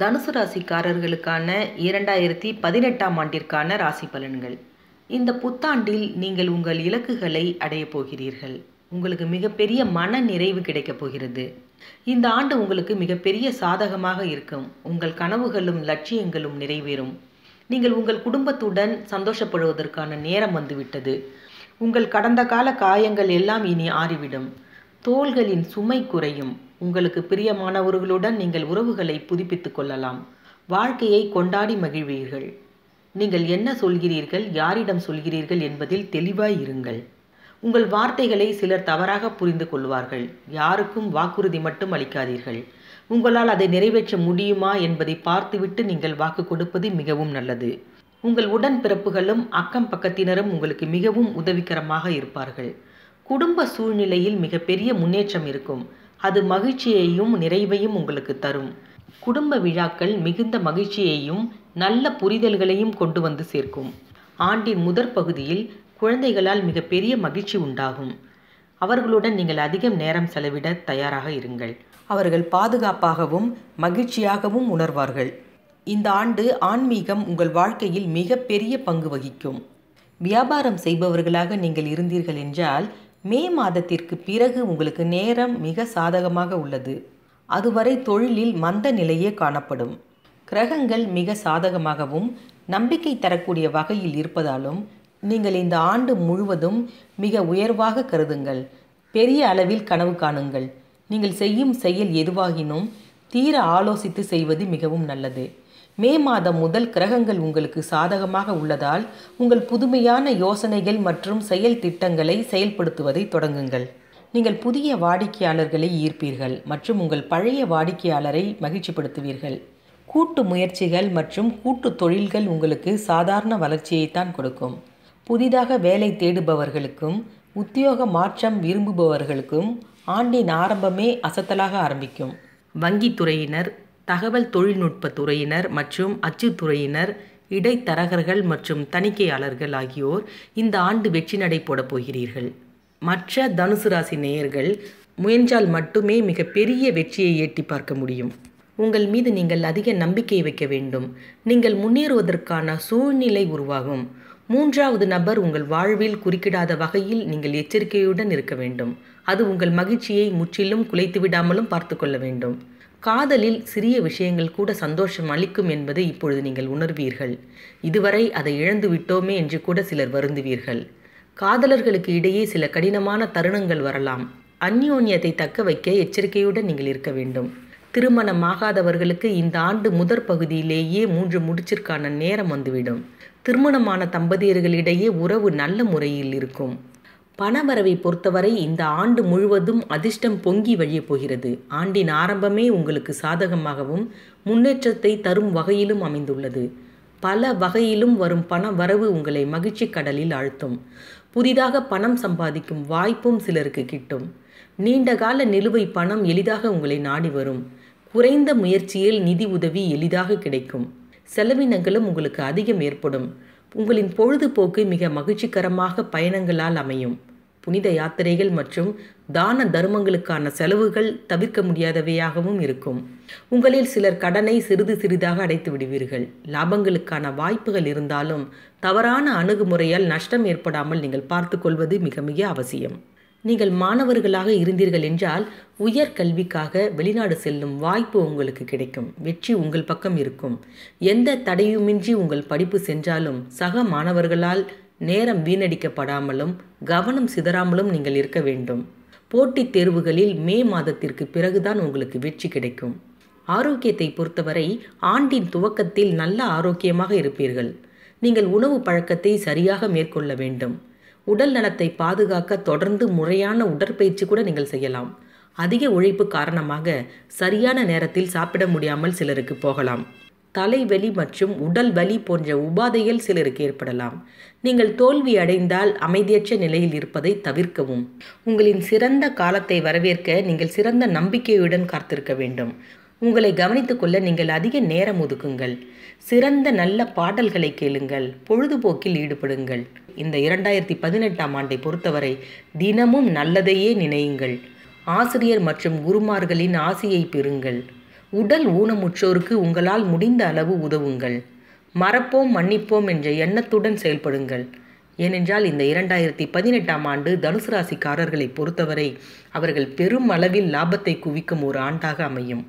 தனுசு ராசிக்காரர்களுக்கான இரண்டாயிரத்தி பதினெட்டாம் ஆண்டிற்கான ராசி பலன்கள் இந்த புத்தாண்டில் நீங்கள் உங்கள் இலக்குகளை அடையப் போகிறீர்கள் உங்களுக்கு மிகப்பெரிய மன நிறைவு கிடைக்கப் போகிறது இந்த ஆண்டு உங்களுக்கு மிகப்பெரிய சாதகமாக இருக்கும் உங்கள் கனவுகளும் லட்சியங்களும் நிறைவேறும் நீங்கள் உங்கள் குடும்பத்துடன் சந்தோஷப்படுவதற்கான நேரம் வந்துவிட்டது உங்கள் கடந்த கால காயங்கள் எல்லாம் இனி ஆறிவிடும் தோள்களின் சுமை குறையும் உங்களுக்கு பிரியமானவர்களுடன் நீங்கள் உறவுகளை புதுப்பித்துக் கொள்ளலாம் வாழ்க்கையை கொண்டாடி மகிழ்வீர்கள் நீங்கள் என்ன சொல்கிறீர்கள் யாரிடம் சொல்கிறீர்கள் என்பதில் தெளிவாய் இருங்கள் உங்கள் வார்த்தைகளை சிலர் தவறாக புரிந்து கொள்வார்கள் யாருக்கும் வாக்குறுதி மட்டும் அளிக்காதீர்கள் உங்களால் அதை நிறைவேற்ற முடியுமா என்பதை பார்த்துவிட்டு நீங்கள் வாக்கு கொடுப்பது மிகவும் நல்லது உங்கள் உடன் பிறப்புகளும் அக்கம் பக்கத்தினரும் உங்களுக்கு மிகவும் உதவிகரமாக இருப்பார்கள் குடும்ப சூழ்நிலையில் மிகப்பெரிய முன்னேற்றம் இருக்கும் அது மகிழ்ச்சியையும் நிறைவையும் உங்களுக்கு தரும் குடும்ப விழாக்கள் மிகுந்த மகிழ்ச்சியையும் நல்ல புரிதல்களையும் கொண்டு வந்து சேர்க்கும் ஆண்டின் முதற் பகுதியில் குழந்தைகளால் மிகப்பெரிய மகிழ்ச்சி உண்டாகும் அவர்களுடன் நீங்கள் அதிகம் நேரம் செலவிட தயாராக இருங்கள் அவர்கள் பாதுகாப்பாகவும் மகிழ்ச்சியாகவும் உணர்வார்கள் இந்த ஆண்டு ஆன்மீகம் உங்கள் வாழ்க்கையில் மிகப்பெரிய பங்கு வகிக்கும் வியாபாரம் செய்பவர்களாக நீங்கள் இருந்தீர்கள் என்றால் மே மாதத்திற்கு பிறகு உங்களுக்கு நேரம் மிக சாதகமாக உள்ளது அதுவரை தொழிலில் மந்த நிலையே காணப்படும் கிரகங்கள் மிக சாதகமாகவும் நம்பிக்கை தரக்கூடிய வகையில் இருப்பதாலும் நீங்கள் இந்த ஆண்டு முழுவதும் மிக உயர்வாக கருதுங்கள் பெரிய அளவில் கனவு காணுங்கள் நீங்கள் செய்யும் செயல் எதுவாகினும் தீர ஆலோசித்து செய்வது மிகவும் நல்லது மே மாதம் முதல் கிரகங்கள் உங்களுக்கு சாதகமாக உள்ளதால் உங்கள் புதுமையான யோசனைகள் மற்றும் செயல் திட்டங்களை செயல்படுத்துவதை தொடங்குங்கள் நீங்கள் புதிய வாடிக்கையாளர்களை ஈர்ப்பீர்கள் மற்றும் உங்கள் பழைய வாடிக்கையாளரை மகிழ்ச்சிப்படுத்துவீர்கள் கூட்டு முயற்சிகள் மற்றும் கூட்டு தொழில்கள் உங்களுக்கு சாதாரண வளர்ச்சியைத்தான் கொடுக்கும் புதிதாக வேலை தேடுபவர்களுக்கும் உத்தியோக மாற்றம் விரும்புபவர்களுக்கும் ஆண்டின் ஆரம்பமே அசத்தலாக ஆரம்பிக்கும் வங்கித்துறையினர் தகவல் தொழில்நுட்ப துறையினர் மற்றும் அச்சுத்துறையினர் இடைத்தரகர்கள் மற்றும் தணிக்கையாளர்கள் ஆகியோர் இந்த ஆண்டு வெற்றி நடை போடப் போகிறீர்கள் மற்ற தனுசு ராசி நேயர்கள் முயன்றால் மட்டுமே மிகப்பெரிய வெற்றியை ஏற்றி பார்க்க முடியும் உங்கள் மீது நீங்கள் அதிக நம்பிக்கை வைக்க வேண்டும் நீங்கள் முன்னேறுவதற்கான சூழ்நிலை உருவாகும் மூன்றாவது நபர் உங்கள் வாழ்வில் குறுக்கிடாத வகையில் நீங்கள் எச்சரிக்கையுடன் இருக்க வேண்டும் அது உங்கள் மகிழ்ச்சியை முற்றிலும் குலைத்து விடாமலும் பார்த்து கொள்ள வேண்டும் காதலில் சிறிய விஷயங்கள் கூட சந்தோஷம் அளிக்கும் என்பதை இப்பொழுது நீங்கள் உணர்வீர்கள் இதுவரை அதை இழந்து விட்டோமே என்று கூட சிலர் வருந்துவீர்கள் காதலர்களுக்கு இடையே சில கடினமான தருணங்கள் வரலாம் அந்யோன்யத்தை தக்க வைக்க எச்சரிக்கையுடன் நீங்கள் இருக்க வேண்டும் திருமணமாகாதவர்களுக்கு இந்த ஆண்டு முதற் பகுதியிலேயே மூன்று முடிச்சிற்கான நேரம் வந்துவிடும் திருமணமான தம்பதியர்களிடையே உறவு நல்ல முறையில் இருக்கும் பணவரவை பொறுத்தவரை இந்த ஆண்டு முழுவதும் அதிர்ஷ்டம் பொங்கி வழியப் போகிறது ஆண்டின் ஆரம்பமே உங்களுக்கு சாதகமாகவும் முன்னேற்றத்தை தரும் வகையிலும் அமைந்துள்ளது பல வகையிலும் வரும் பண வரவு உங்களை மகிழ்ச்சி கடலில் ஆழ்த்தும் புதிதாக பணம் சம்பாதிக்கும் வாய்ப்பும் சிலருக்கு கிட்டும் நீண்டகால நிலுவை பணம் எளிதாக உங்களை நாடி வரும் குறைந்த முயற்சியில் நிதி உதவி எளிதாக கிடைக்கும் செலவினங்களும் உங்களுக்கு அதிகம் ஏற்படும் உங்களின் பொழுதுபோக்கு மிக மகிழ்ச்சிகரமாக பயணங்களால் அமையும் புனித யாத்திரைகள் மற்றும் தான தர்மங்களுக்கான செலவுகள் தவிர்க்க முடியாதவையாகவும் இருக்கும் உங்களில் சிலர் கடனை சிறிது சிறிதாக அடைத்து விடுவீர்கள் லாபங்களுக்கான வாய்ப்புகள் இருந்தாலும் தவறான அணுகுமுறையால் நஷ்டம் ஏற்படாமல் நீங்கள் பார்த்துக்கொள்வது மிக மிக அவசியம் நீங்கள் மாணவர்களாக இருந்தீர்கள் என்றால் உயர் கல்விக்காக வெளிநாடு செல்லும் வாய்ப்பு உங்களுக்கு கிடைக்கும் வெற்றி உங்கள் பக்கம் இருக்கும் எந்த தடையுமின்றி உங்கள் படிப்பு சென்றாலும் சக மாணவர்களால் நேரம் வீணடிக்கப்படாமலும் கவனம் சிதறாமலும் நீங்கள் இருக்க வேண்டும் போட்டித் தேர்வுகளில் மே மாதத்திற்கு பிறகுதான் உங்களுக்கு வெற்றி கிடைக்கும் ஆரோக்கியத்தை பொறுத்தவரை ஆண்டின் துவக்கத்தில் நல்ல ஆரோக்கியமாக இருப்பீர்கள் நீங்கள் உணவு பழக்கத்தை சரியாக மேற்கொள்ள வேண்டும் உடல் நலத்தை பாதுகாக்க தொடர்ந்து முறையான உடற்பயிற்சி கூட நீங்கள் செய்யலாம் அதிக உழைப்பு காரணமாக சரியான நேரத்தில் சாப்பிட முடியாமல் சிலருக்கு போகலாம் தலைவலி மற்றும் உடல் வலி போன்ற உபாதைகள் சிலருக்கு ஏற்படலாம் நீங்கள் தோல்வி அடைந்தால் அமைதியற்ற நிலையில் இருப்பதை தவிர்க்கவும் உங்களின் சிறந்த காலத்தை வரவேற்க நீங்கள் சிறந்த நம்பிக்கையுடன் காத்திருக்க வேண்டும் உங்களை கவனித்துக்கொள்ள நீங்கள் அதிக நேரம் ஒதுக்குங்கள் சிறந்த நல்ல பாடல்களை கேளுங்கள் பொழுதுபோக்கில் ஈடுபடுங்கள் இந்த இரண்டாயிரத்தி பதினெட்டாம் ஆண்டை பொறுத்தவரை தினமும் நல்லதையே நினையுங்கள் ஆசிரியர் மற்றும் குருமார்களின் ஆசியை பெறுங்கள் உடல் ஊனமுற்றோருக்கு உங்களால் முடிந்த அளவு உதவுங்கள் மறப்போம் மன்னிப்போம் என்ற எண்ணத்துடன் செயல்படுங்கள் ஏனென்றால் இந்த இரண்டாயிரத்தி பதினெட்டாம் ஆண்டு தனுசு ராசிக்காரர்களை பொறுத்தவரை அவர்கள் பெரும் அளவில் லாபத்தை குவிக்கும் ஒரு ஆண்டாக அமையும்